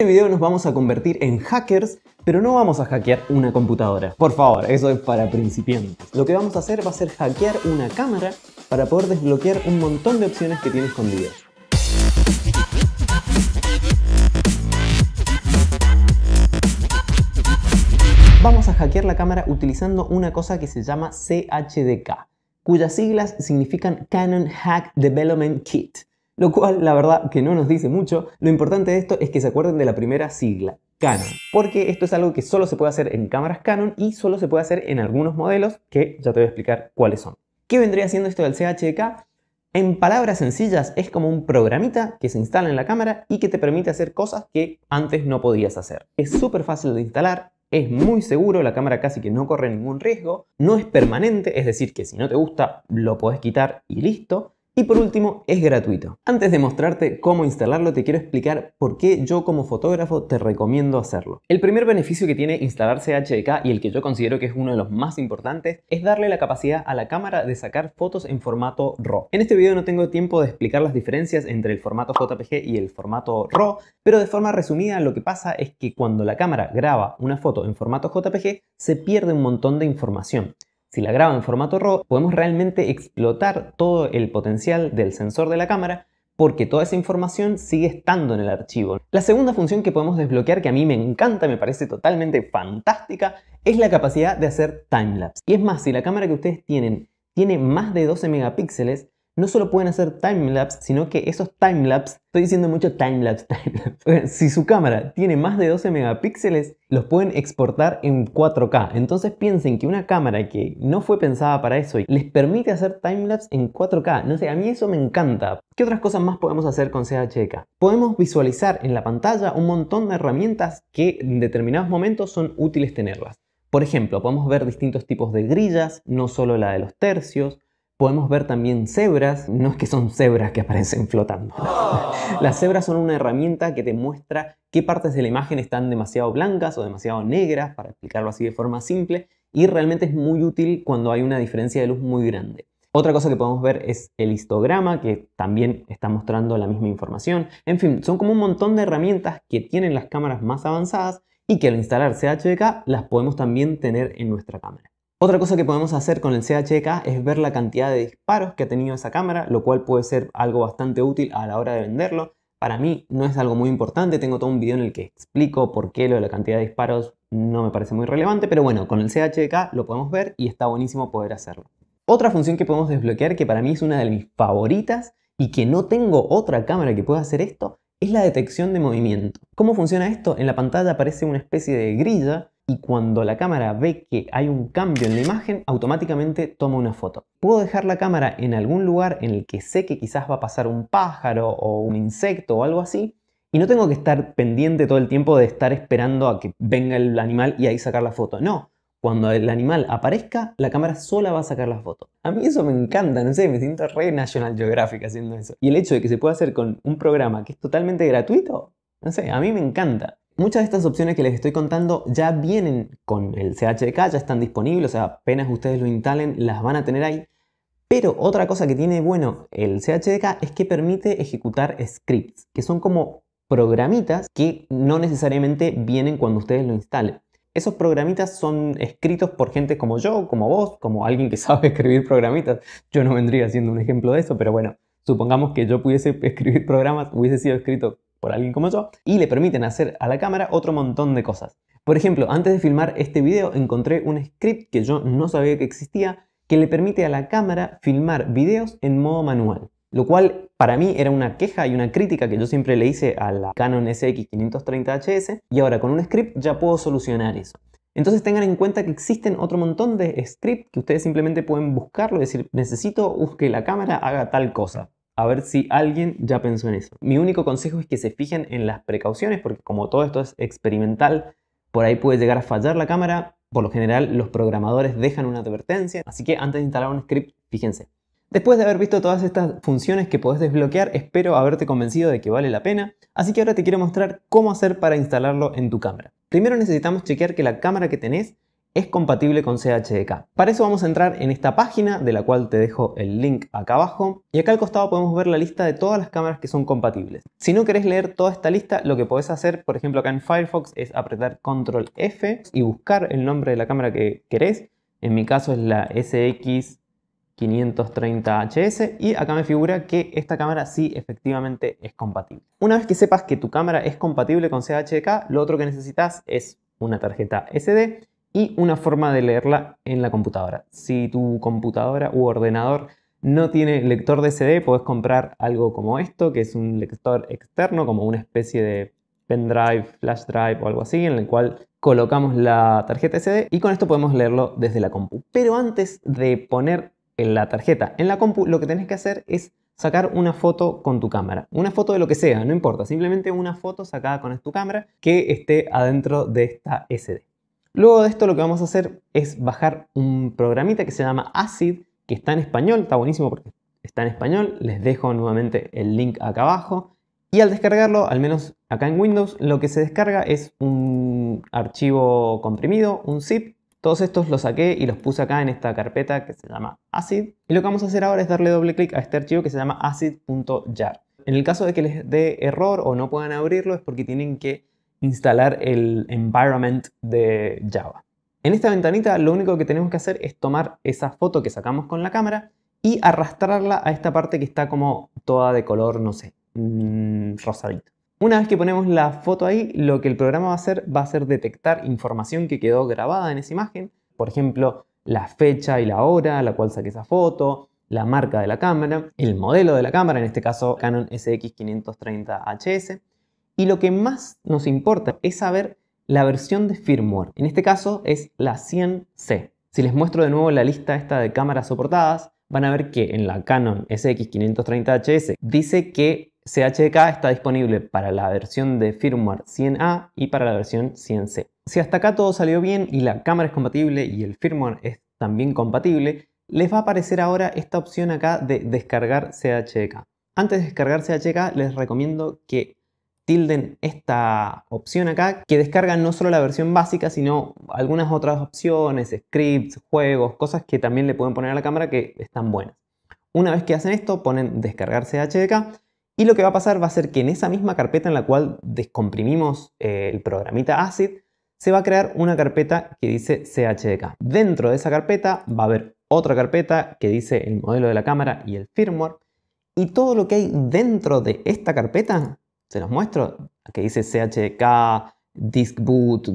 En este video nos vamos a convertir en hackers, pero no vamos a hackear una computadora. Por favor, eso es para principiantes. Lo que vamos a hacer va a ser hackear una cámara para poder desbloquear un montón de opciones que tiene escondidas. Vamos a hackear la cámara utilizando una cosa que se llama CHDK, cuyas siglas significan Canon Hack Development Kit lo cual la verdad que no nos dice mucho. Lo importante de esto es que se acuerden de la primera sigla, Canon, porque esto es algo que solo se puede hacer en cámaras Canon y solo se puede hacer en algunos modelos que ya te voy a explicar cuáles son. ¿Qué vendría haciendo esto del CHDK? En palabras sencillas, es como un programita que se instala en la cámara y que te permite hacer cosas que antes no podías hacer. Es súper fácil de instalar, es muy seguro, la cámara casi que no corre ningún riesgo, no es permanente, es decir, que si no te gusta lo podés quitar y listo, y por último, es gratuito. Antes de mostrarte cómo instalarlo, te quiero explicar por qué yo como fotógrafo te recomiendo hacerlo. El primer beneficio que tiene instalar HDK y el que yo considero que es uno de los más importantes es darle la capacidad a la cámara de sacar fotos en formato RAW. En este video no tengo tiempo de explicar las diferencias entre el formato JPG y el formato RAW, pero de forma resumida lo que pasa es que cuando la cámara graba una foto en formato JPG se pierde un montón de información. Si la graba en formato RAW, podemos realmente explotar todo el potencial del sensor de la cámara porque toda esa información sigue estando en el archivo. La segunda función que podemos desbloquear, que a mí me encanta, me parece totalmente fantástica, es la capacidad de hacer timelapse. Y es más, si la cámara que ustedes tienen tiene más de 12 megapíxeles, no solo pueden hacer timelapse, sino que esos timelapse, estoy diciendo mucho timelapse, timelapse, si su cámara tiene más de 12 megapíxeles, los pueden exportar en 4K. Entonces piensen que una cámara que no fue pensada para eso les permite hacer timelapse en 4K. No sé, a mí eso me encanta. ¿Qué otras cosas más podemos hacer con CHK? E podemos visualizar en la pantalla un montón de herramientas que en determinados momentos son útiles tenerlas. Por ejemplo, podemos ver distintos tipos de grillas, no solo la de los tercios, Podemos ver también cebras, no es que son cebras que aparecen flotando. Las cebras son una herramienta que te muestra qué partes de la imagen están demasiado blancas o demasiado negras, para explicarlo así de forma simple, y realmente es muy útil cuando hay una diferencia de luz muy grande. Otra cosa que podemos ver es el histograma, que también está mostrando la misma información. En fin, son como un montón de herramientas que tienen las cámaras más avanzadas y que al instalar CHDK las podemos también tener en nuestra cámara. Otra cosa que podemos hacer con el CHK e es ver la cantidad de disparos que ha tenido esa cámara, lo cual puede ser algo bastante útil a la hora de venderlo. Para mí no es algo muy importante, tengo todo un video en el que explico por qué lo de la cantidad de disparos no me parece muy relevante, pero bueno, con el CHK e lo podemos ver y está buenísimo poder hacerlo. Otra función que podemos desbloquear que para mí es una de mis favoritas y que no tengo otra cámara que pueda hacer esto es la detección de movimiento. ¿Cómo funciona esto? En la pantalla aparece una especie de grilla y cuando la cámara ve que hay un cambio en la imagen, automáticamente toma una foto. Puedo dejar la cámara en algún lugar en el que sé que quizás va a pasar un pájaro o un insecto o algo así, y no tengo que estar pendiente todo el tiempo de estar esperando a que venga el animal y ahí sacar la foto. No, cuando el animal aparezca, la cámara sola va a sacar la foto. A mí eso me encanta, no sé, me siento re National Geographic haciendo eso. Y el hecho de que se pueda hacer con un programa que es totalmente gratuito, no sé, a mí me encanta. Muchas de estas opciones que les estoy contando ya vienen con el CHDK, ya están disponibles, o sea, apenas ustedes lo instalen, las van a tener ahí. Pero otra cosa que tiene bueno el CHDK es que permite ejecutar scripts, que son como programitas que no necesariamente vienen cuando ustedes lo instalen. Esos programitas son escritos por gente como yo, como vos, como alguien que sabe escribir programitas. Yo no vendría siendo un ejemplo de eso, pero bueno, supongamos que yo pudiese escribir programas, hubiese sido escrito por alguien como yo, y le permiten hacer a la cámara otro montón de cosas. Por ejemplo, antes de filmar este video encontré un script que yo no sabía que existía que le permite a la cámara filmar videos en modo manual. Lo cual para mí era una queja y una crítica que yo siempre le hice a la Canon SX530HS y ahora con un script ya puedo solucionar eso. Entonces tengan en cuenta que existen otro montón de scripts que ustedes simplemente pueden buscarlo y decir necesito que la cámara haga tal cosa a ver si alguien ya pensó en eso. Mi único consejo es que se fijen en las precauciones, porque como todo esto es experimental, por ahí puede llegar a fallar la cámara. Por lo general, los programadores dejan una advertencia, así que antes de instalar un script, fíjense. Después de haber visto todas estas funciones que podés desbloquear, espero haberte convencido de que vale la pena, así que ahora te quiero mostrar cómo hacer para instalarlo en tu cámara. Primero necesitamos chequear que la cámara que tenés es compatible con CHDK. Para eso vamos a entrar en esta página, de la cual te dejo el link acá abajo, y acá al costado podemos ver la lista de todas las cámaras que son compatibles. Si no querés leer toda esta lista, lo que podés hacer, por ejemplo acá en Firefox, es apretar Control F y buscar el nombre de la cámara que querés. En mi caso es la SX 530HS y acá me figura que esta cámara sí efectivamente es compatible. Una vez que sepas que tu cámara es compatible con CHDK, lo otro que necesitas es una tarjeta SD y una forma de leerla en la computadora. Si tu computadora u ordenador no tiene lector de CD, podés comprar algo como esto, que es un lector externo, como una especie de pendrive, flash drive o algo así, en el cual colocamos la tarjeta SD y con esto podemos leerlo desde la compu. Pero antes de poner la tarjeta en la compu, lo que tenés que hacer es sacar una foto con tu cámara. Una foto de lo que sea, no importa, simplemente una foto sacada con tu cámara que esté adentro de esta SD. Luego de esto lo que vamos a hacer es bajar un programita que se llama Acid, que está en español, está buenísimo porque está en español, les dejo nuevamente el link acá abajo. Y al descargarlo, al menos acá en Windows, lo que se descarga es un archivo comprimido, un zip. Todos estos los saqué y los puse acá en esta carpeta que se llama acid. Y lo que vamos a hacer ahora es darle doble clic a este archivo que se llama acid.jar. En el caso de que les dé error o no puedan abrirlo es porque tienen que instalar el environment de Java. En esta ventanita lo único que tenemos que hacer es tomar esa foto que sacamos con la cámara y arrastrarla a esta parte que está como toda de color, no sé, mm, rosadito. Una vez que ponemos la foto ahí, lo que el programa va a hacer va a ser detectar información que quedó grabada en esa imagen, por ejemplo, la fecha y la hora a la cual saqué esa foto, la marca de la cámara, el modelo de la cámara, en este caso Canon SX530HS, y lo que más nos importa es saber la versión de firmware. En este caso es la 100C. Si les muestro de nuevo la lista esta de cámaras soportadas, van a ver que en la Canon SX530HS dice que CHDK está disponible para la versión de firmware 100A y para la versión 100C. Si hasta acá todo salió bien y la cámara es compatible y el firmware es también compatible, les va a aparecer ahora esta opción acá de descargar CHDK. Antes de descargar CHDK les recomiendo que tilden esta opción acá, que descarga no solo la versión básica, sino algunas otras opciones, scripts, juegos, cosas que también le pueden poner a la cámara que están buenas. Una vez que hacen esto, ponen descargar CHDK y lo que va a pasar va a ser que en esa misma carpeta en la cual descomprimimos eh, el programita ACID, se va a crear una carpeta que dice CHDK. Dentro de esa carpeta va a haber otra carpeta que dice el modelo de la cámara y el firmware. Y todo lo que hay dentro de esta carpeta se los muestro, que dice CHK, Disk Boot,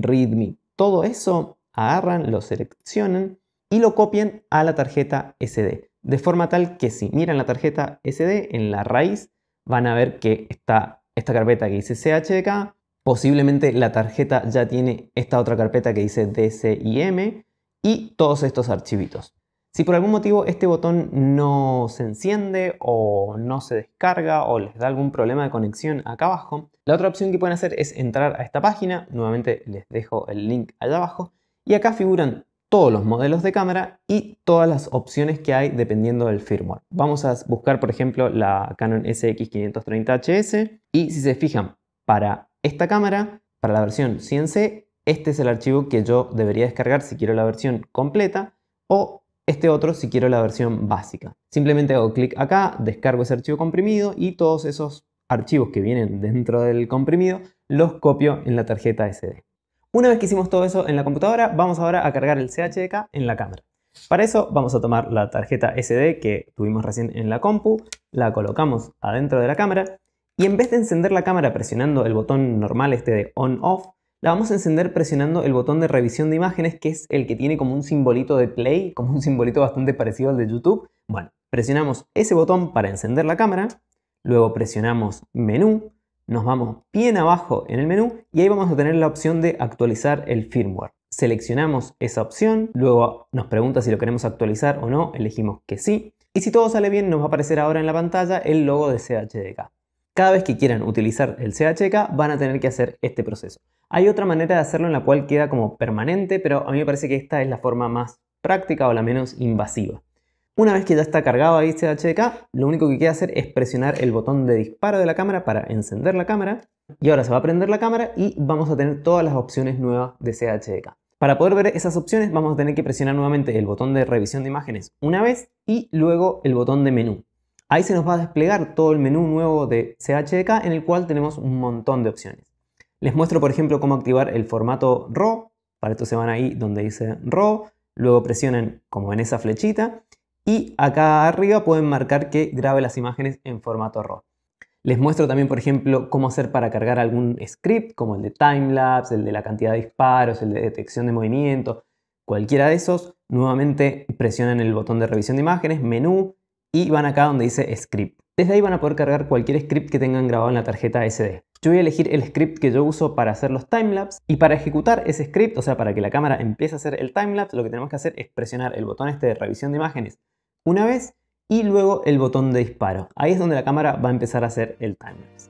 README. Todo eso agarran, lo seleccionan y lo copian a la tarjeta SD. De forma tal que si miran la tarjeta SD en la raíz, van a ver que está esta carpeta que dice CHK. Posiblemente la tarjeta ya tiene esta otra carpeta que dice DCIM y todos estos archivitos. Si por algún motivo este botón no se enciende o no se descarga o les da algún problema de conexión acá abajo, la otra opción que pueden hacer es entrar a esta página, nuevamente les dejo el link allá abajo, y acá figuran todos los modelos de cámara y todas las opciones que hay dependiendo del firmware. Vamos a buscar por ejemplo la Canon SX530HS y si se fijan para esta cámara, para la versión 100C, este es el archivo que yo debería descargar si quiero la versión completa o este otro si quiero la versión básica. Simplemente hago clic acá, descargo ese archivo comprimido y todos esos archivos que vienen dentro del comprimido los copio en la tarjeta SD. Una vez que hicimos todo eso en la computadora, vamos ahora a cargar el CHDK en la cámara. Para eso vamos a tomar la tarjeta SD que tuvimos recién en la compu, la colocamos adentro de la cámara y en vez de encender la cámara presionando el botón normal este de on-off, la vamos a encender presionando el botón de revisión de imágenes, que es el que tiene como un simbolito de play, como un simbolito bastante parecido al de YouTube. Bueno, presionamos ese botón para encender la cámara, luego presionamos menú, nos vamos bien abajo en el menú y ahí vamos a tener la opción de actualizar el firmware. Seleccionamos esa opción, luego nos pregunta si lo queremos actualizar o no, elegimos que sí. Y si todo sale bien nos va a aparecer ahora en la pantalla el logo de CHDK. Cada vez que quieran utilizar el CHK van a tener que hacer este proceso. Hay otra manera de hacerlo en la cual queda como permanente, pero a mí me parece que esta es la forma más práctica o la menos invasiva. Una vez que ya está cargado ahí CHK, lo único que queda hacer es presionar el botón de disparo de la cámara para encender la cámara. Y ahora se va a prender la cámara y vamos a tener todas las opciones nuevas de CHK. Para poder ver esas opciones vamos a tener que presionar nuevamente el botón de revisión de imágenes una vez y luego el botón de menú. Ahí se nos va a desplegar todo el menú nuevo de CHDK en el cual tenemos un montón de opciones. Les muestro por ejemplo cómo activar el formato RAW. Para esto se van ahí donde dice RAW, luego presionan como en esa flechita y acá arriba pueden marcar que grabe las imágenes en formato RAW. Les muestro también, por ejemplo, cómo hacer para cargar algún script, como el de timelapse, el de la cantidad de disparos, el de detección de movimiento, cualquiera de esos. Nuevamente presionan el botón de revisión de imágenes, menú, y van acá donde dice script. Desde ahí van a poder cargar cualquier script que tengan grabado en la tarjeta SD. Yo voy a elegir el script que yo uso para hacer los timelapse y para ejecutar ese script, o sea, para que la cámara empiece a hacer el timelapse, lo que tenemos que hacer es presionar el botón este de revisión de imágenes una vez y luego el botón de disparo. Ahí es donde la cámara va a empezar a hacer el timelapse.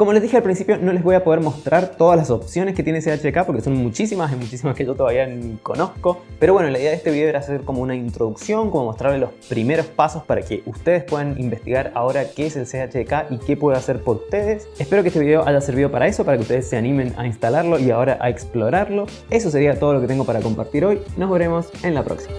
Como les dije al principio, no les voy a poder mostrar todas las opciones que tiene CHK porque son muchísimas y muchísimas que yo todavía ni conozco. Pero bueno, la idea de este video era hacer como una introducción, como mostrarles los primeros pasos para que ustedes puedan investigar ahora qué es el CHK y qué puede hacer por ustedes. Espero que este video haya servido para eso, para que ustedes se animen a instalarlo y ahora a explorarlo. Eso sería todo lo que tengo para compartir hoy. Nos veremos en la próxima.